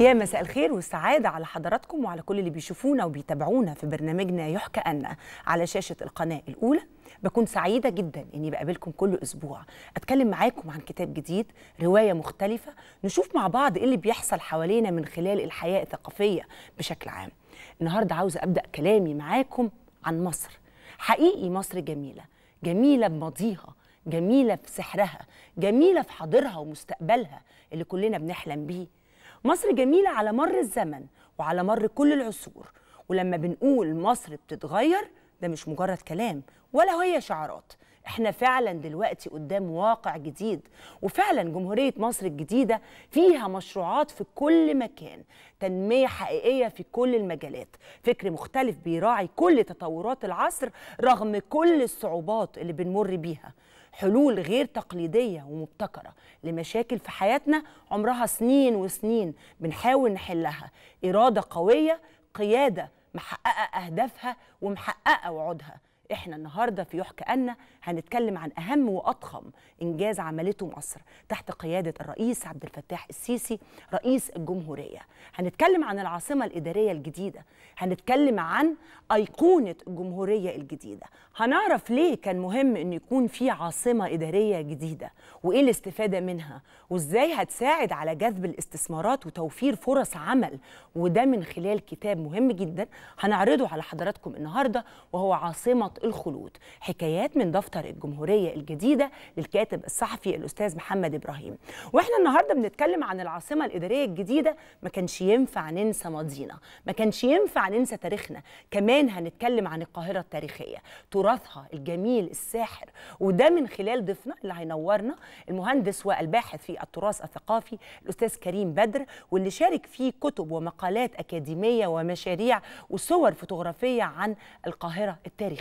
يا مساء الخير والسعادة على حضراتكم وعلى كل اللي بيشوفونا وبيتابعونا في برنامجنا يحكى أن على شاشة القناة الأولى بكون سعيدة جدا إني بقابلكم كل أسبوع أتكلم معاكم عن كتاب جديد رواية مختلفة نشوف مع بعض إيه اللي بيحصل حوالينا من خلال الحياة الثقافية بشكل عام النهاردة عاوزة أبدأ كلامي معاكم عن مصر حقيقي مصر جميلة جميلة بماضيها جميلة في سحرها جميلة في حاضرها ومستقبلها اللي كلنا بنحلم بيه مصر جميلة على مر الزمن وعلى مر كل العصور ولما بنقول مصر بتتغير ده مش مجرد كلام ولا هي شعارات احنا فعلا دلوقتي قدام واقع جديد وفعلا جمهورية مصر الجديدة فيها مشروعات في كل مكان تنمية حقيقية في كل المجالات فكر مختلف بيراعي كل تطورات العصر رغم كل الصعوبات اللي بنمر بيها حلول غير تقليديه ومبتكره لمشاكل في حياتنا عمرها سنين وسنين بنحاول نحلها اراده قويه قياده محققه اهدافها ومحققه وعودها احنا النهارده في يحكى أن هنتكلم عن أهم وأضخم إنجاز عملته مصر تحت قيادة الرئيس عبد الفتاح السيسي رئيس الجمهورية هنتكلم عن العاصمة الإدارية الجديدة هنتكلم عن أيقونة الجمهورية الجديدة هنعرف ليه كان مهم أن يكون في عاصمة إدارية جديدة وإيه الاستفادة منها وإزاي هتساعد على جذب الاستثمارات وتوفير فرص عمل وده من خلال كتاب مهم جدا هنعرضه على حضراتكم النهارده وهو عاصمة الخلود حكايات من دفتر الجمهورية الجديدة للكاتب الصحفي الأستاذ محمد إبراهيم وإحنا النهاردة بنتكلم عن العاصمة الإدارية الجديدة ما كانش ينفع ننسى ماضينا ما كانش ينفع ننسى تاريخنا كمان هنتكلم عن القاهرة التاريخية تراثها الجميل الساحر وده من خلال ضيفنا اللي هينورنا المهندس والباحث في التراث الثقافي الأستاذ كريم بدر واللي شارك فيه كتب ومقالات أكاديمية ومشاريع وصور فوتوغرافية عن القاهرة التاريخية